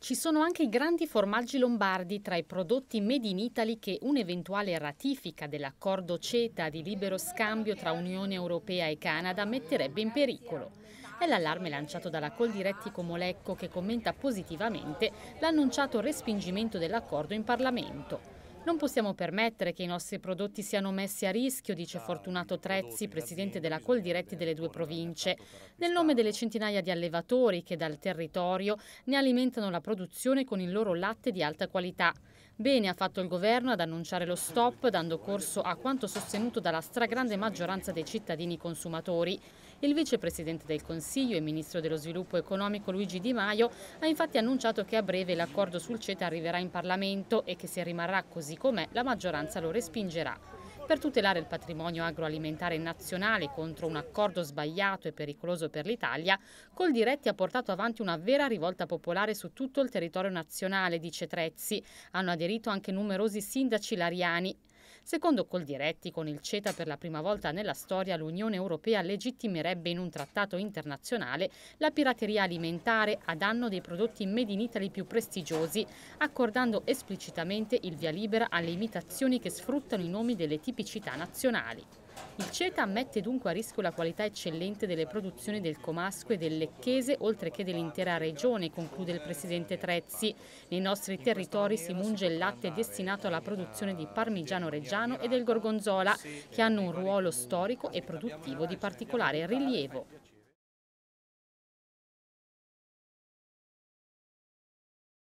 Ci sono anche i grandi formaggi lombardi tra i prodotti made in Italy che un'eventuale ratifica dell'accordo CETA di libero scambio tra Unione Europea e Canada metterebbe in pericolo. È l'allarme lanciato dalla Coldiretti Comolecco che commenta positivamente l'annunciato respingimento dell'accordo in Parlamento. Non possiamo permettere che i nostri prodotti siano messi a rischio, dice ah, Fortunato Trezzi, presidente della Coldiretti delle due province, nel nome delle centinaia di allevatori che dal territorio ne alimentano la produzione con il loro latte di alta qualità. Bene ha fatto il governo ad annunciare lo stop, dando corso a quanto sostenuto dalla stragrande maggioranza dei cittadini consumatori. Il vicepresidente del Consiglio e ministro dello sviluppo economico Luigi Di Maio ha infatti annunciato che a breve l'accordo sul CETA arriverà in Parlamento e che se rimarrà così com'è la maggioranza lo respingerà per tutelare il patrimonio agroalimentare nazionale contro un accordo sbagliato e pericoloso per l'Italia, Coldiretti ha portato avanti una vera rivolta popolare su tutto il territorio nazionale, dice Trezzi. Hanno aderito anche numerosi sindaci lariani Secondo Coldiretti, con il CETA per la prima volta nella storia l'Unione Europea legittimerebbe in un trattato internazionale la pirateria alimentare a danno dei prodotti made in Italy più prestigiosi, accordando esplicitamente il via libera alle imitazioni che sfruttano i nomi delle tipicità nazionali. Il CETA mette dunque a rischio la qualità eccellente delle produzioni del Comasco e del Lecchese, oltre che dell'intera regione, conclude il presidente Trezzi. Nei nostri territori si munge il latte destinato alla produzione di parmigiano reggiano e del gorgonzola, che hanno un ruolo storico e produttivo di particolare rilievo.